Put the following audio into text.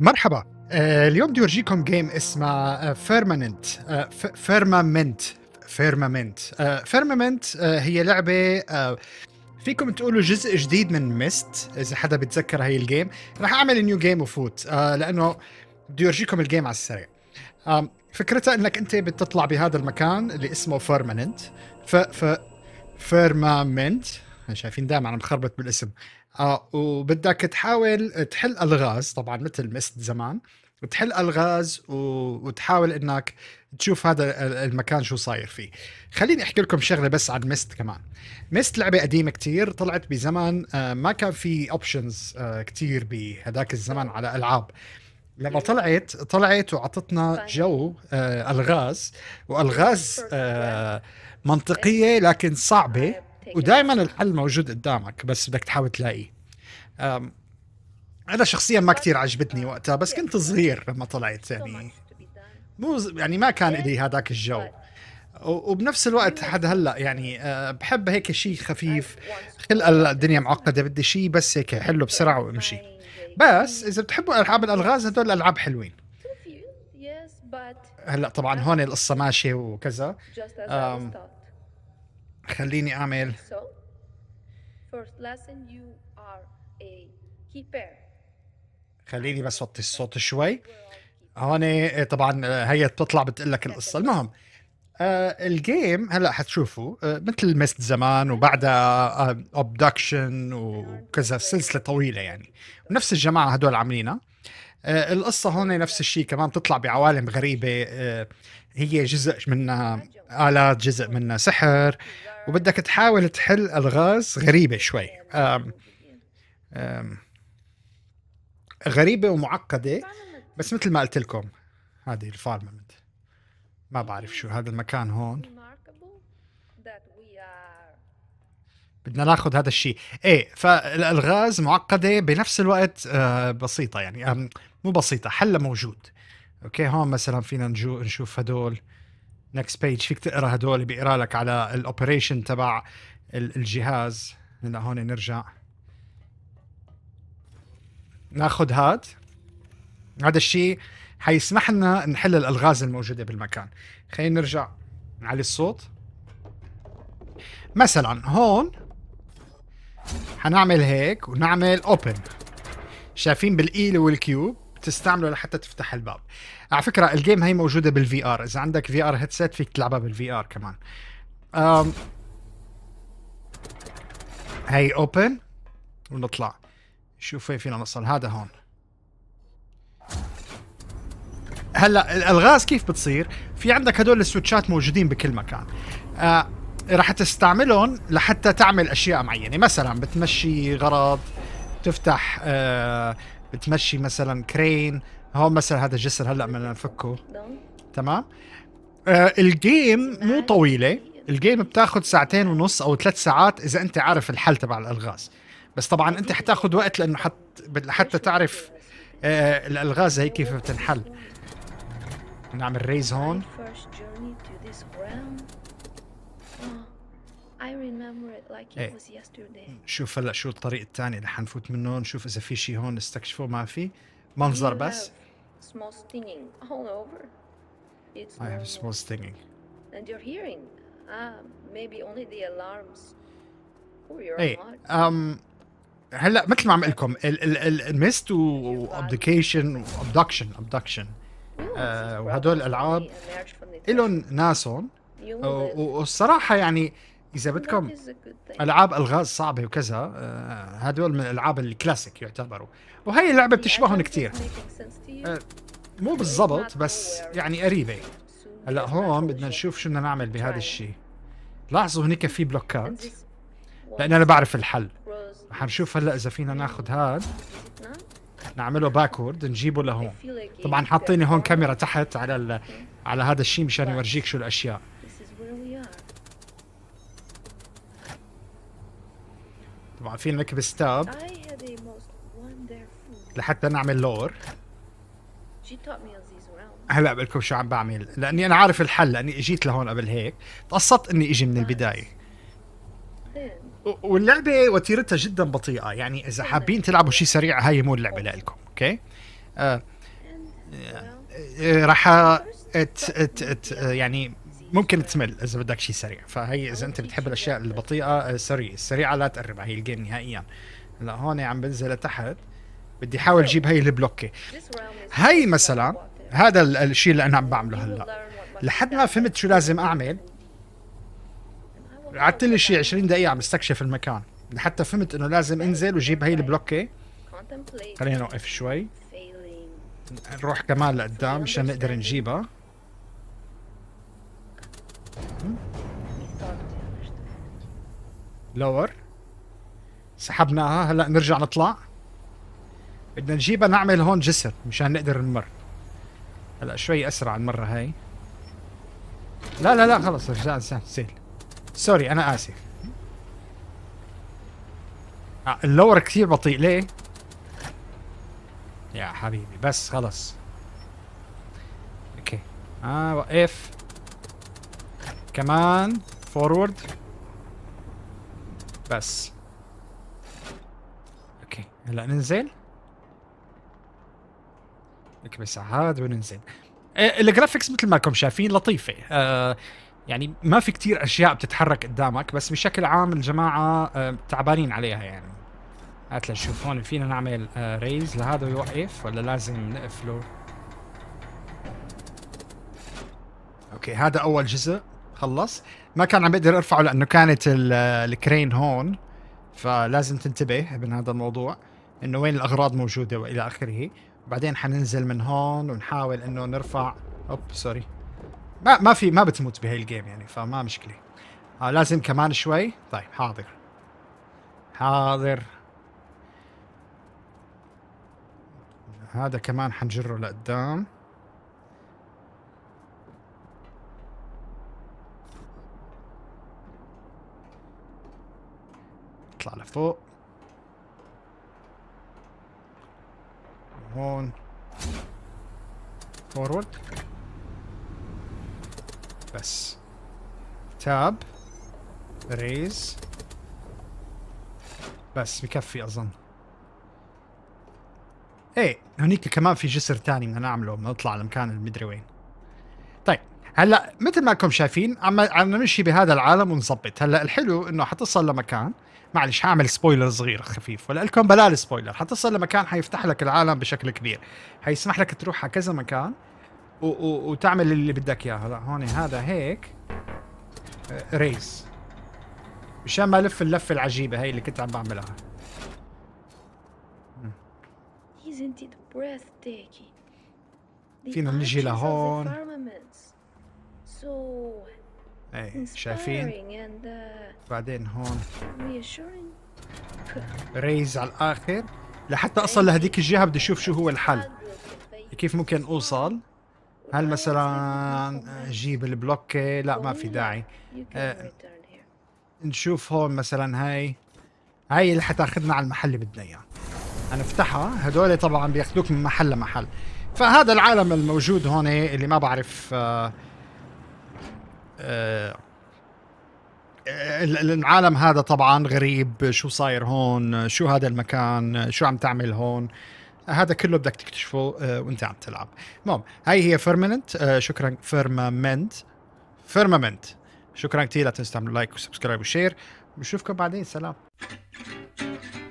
مرحبا آه، اليوم بدي اورجيكم جيم اسمها فيرماننت فيرمامنت فيرمامنت فيرمامنت هي لعبه آه، فيكم تقولوا جزء جديد من ميست اذا حدا بتذكر هي الجيم رح اعمل نيو جيم وفوت لانه بدي اورجيكم الجيم على السريع آه، فكرتها انك انت بتطلع بهذا المكان اللي اسمه فيرماننت ف ف فيرمامنت احنا شايفين دائما عم بخربط بالاسم اه وبدك تحاول تحل الغاز طبعا مثل مست زمان تحل الغاز و... وتحاول انك تشوف هذا المكان شو صاير فيه خليني احكي لكم شغله بس عن ميست كمان ميست لعبه قديمه كتير طلعت بزمان آه، ما كان في اوبشنز آه، كتير بهداك الزمن على العاب لما طلعت طلعت وعطتنا جو آه، الغاز والغاز منطقيه لكن صعبه ودائما الحل موجود قدامك بس بدك تحاول تلاقيه انا شخصيا ما كثير عجبتني وقتها بس كنت صغير لما طلعت يعني مو يعني ما كان لي هذاك الجو وبنفس الوقت حد هلا يعني أه، بحب هيك شيء خفيف خلق الدنيا معقده بدي شيء بس هيك حلو بسرعه وامشي بس اذا بتحبوا العاب الالغاز هدول العاب حلوين هلا طبعا هون القصه ماشيه وكذا خليني أعمل خليني بس وطي الصوت شوي هون طبعا آه، هي بتطلع بتقول لك القصه المهم آه الجيم هلا حتشوفوا آه مثل مست زمان وبعدها ابدكشن آه، وكذا سلسله طويله يعني ونفس الجماعه هدول عاملينها آه القصه هون نفس الشيء كمان بتطلع بعوالم غريبه آه هي جزء منها آلات جزء منها سحر وبدك تحاول تحل ألغاز غريبة شوي أم أم غريبة ومعقدة بس مثل ما قلت لكم هذه الفارمنت ما بعرف شو هذا المكان هون بدنا ناخذ هذا الشيء ايه فالالغاز معقده بنفس الوقت آه بسيطه يعني آه مو بسيطه حلها موجود اوكي هون مثلا فينا نجو نشوف هدول نكست بيج فيك تقرا هدول بيقرا لك على الاوبريشن تبع الجهاز هلا هون نرجع ناخذ هاد هذا الشيء حيسمح لنا نحل الالغاز الموجوده بالمكان خلينا نرجع نعلي الصوت مثلا هون حنعمل هيك ونعمل اوبن شايفين بالايل والكيوب تستعمله لحتى تفتح الباب على فكره الجيم هي موجوده بالفي ار اذا عندك في ار هيدسيت فيك تلعبها بالفي ار كمان أم... هي اوبن ونطلع شوف وين فينا نوصل هذا هون هلا الالغاز كيف بتصير في عندك هدول السويتشات موجودين بكل مكان آه راح تستعملهم لحتى تعمل اشياء معينه مثلا بتمشي غرض تفتح آه بتمشي مثلا كرين هون مثلا هذا الجسر هلا بدنا نفكه تمام آه الجيم آه. مو طويله الجيم بتاخذ ساعتين ونص او ثلاث ساعات اذا انت عارف الحل تبع الالغاز بس طبعا انت حتاخذ وقت لانه حت... حتى تعرف آه الالغاز هي كيف بتنحل نعمل ريز هون like إيه. شوف هلا شو الطريق الثاني اللي حنفوت منه نشوف اذا في شيء هون نستكشفه ما في منظر بس small stinging all over. It's I have small stinging. And you're hearing. uh, maybe only the alarms. Or your hey, um, هلا مثل ما عم اقول لكم الميست وابدكيشن وابدكشن ابدكشن وهدول الالعاب لهم ناسهم والصراحه يعني اذا بدكم العاب الغاز صعبه وكذا آه، هدول من الالعاب الكلاسيك يعتبروا وهي اللعبه بتشبههم كثير آه، مو بالضبط بس يعني قريبه هلا هون بدنا نشوف شو بدنا نعمل بهذا الشيء لاحظوا هنيك في بلوكات لان انا بعرف الحل رح نشوف هلا اذا فينا ناخذ هاد نعمله باكورد نجيبه لهون طبعا حاطيني هون كاميرا تحت على على هذا الشيء مشان يورجيك شو الاشياء طبعا في نكب ستاب لحتى نعمل لور هلا بقول لكم شو عم بعمل لاني انا عارف الحل لاني اجيت لهون قبل هيك تقصدت اني اجي من البدايه واللعبه وتيرتها جدا بطيئه يعني اذا حابين تلعبوا شيء سريع هاي مو اللعبه oh. لكم اوكي آه. آه. آه، راح يعني ممكن تمل اذا بدك شيء سريع فهي اذا انت بتحب الاشياء البطيئه آه، سوري السريعه لا تقربها هي الجيم نهائيا هلا هون عم بنزل لتحت بدي احاول اجيب هي البلوكه هي مثلا هذا الشيء اللي انا عم بعمله هلا لحد ما فهمت شو لازم اعمل قعدت لي شيء 20 دقيقه عم استكشف المكان لحتى فهمت انه لازم انزل وجيب هي البلوكه خلينا نوقف شوي نروح كمان لقدام مشان نقدر نجيبها لور سحبناها هلا نرجع نطلع بدنا نجيبها نعمل هون جسر مشان نقدر نمر هلا شوي اسرع المره هاي لا لا لا خلص رجع سيل سوري انا اسف آه، اللور كثير بطيء ليه يا حبيبي بس خلص اوكي اه وقف كمان فورورد بس اوكي هلا ننزل نكبس هذا وننزل آه، الجرافيكس مثل ما انكم شايفين لطيفه آه يعني ما في كتير اشياء بتتحرك قدامك بس بشكل عام الجماعه آه تعبانين عليها يعني هات لنشوف هون فينا نعمل آه ريز لهذا يوقف ولا لازم نقفله اوكي هذا اول جزء خلص ما كان عم بقدر ارفعه لانه كانت الكرين هون فلازم تنتبه من هذا الموضوع انه وين الاغراض موجوده والى اخره بعدين حننزل من هون ونحاول انه نرفع اوب سوري ما ما في ما بتموت بهي الجيم يعني فما مشكله آه لازم كمان شوي طيب حاضر حاضر هذا كمان حنجره لقدام نطلع لفوق هون فورورد بس تاب ريز بس بكفي اظن ايه هنيك كمان في جسر تاني بدنا نعمله بنطلع على المدري وين هلا مثل ما انكم شايفين عم عم نمشي بهذا العالم ونظبط هلا الحلو انه حتصل لمكان معلش حاعمل سبويلر صغير خفيف ولا لكم بلا سبويلر حتصل لمكان حيفتح لك العالم بشكل كبير حيسمح لك تروح على كذا مكان و و وتعمل اللي بدك اياه هلا هون هذا هيك ريز آه، مشان ما الف اللفه العجيبه هي اللي كنت عم بعملها فينا نجي لهون اي شايفين uh, بعدين هون ريز على الاخر لحتى اصل لهذيك الجهه بدي اشوف شو هو الحل كيف ممكن اوصل هل مثلا اجيب البلوك لا ما في داعي آه، نشوف هون مثلا هاي هاي اللي حتاخذنا على المحل اللي بدنا اياه هنفتحها هدول طبعا بياخذوك من محل لمحل فهذا العالم الموجود هون إيه، اللي ما بعرف آه آه، العالم هذا طبعا غريب شو صاير هون شو هذا المكان شو عم تعمل هون هذا كله بدك تكتشفه آه، وانت عم تلعب المهم هاي هي فيرمننت آه، شكرا فيرمامنت فيرمامنت شكرا كثير لا تنسوا تعملوا لايك وسبسكرايب وشير بشوفكم بعدين سلام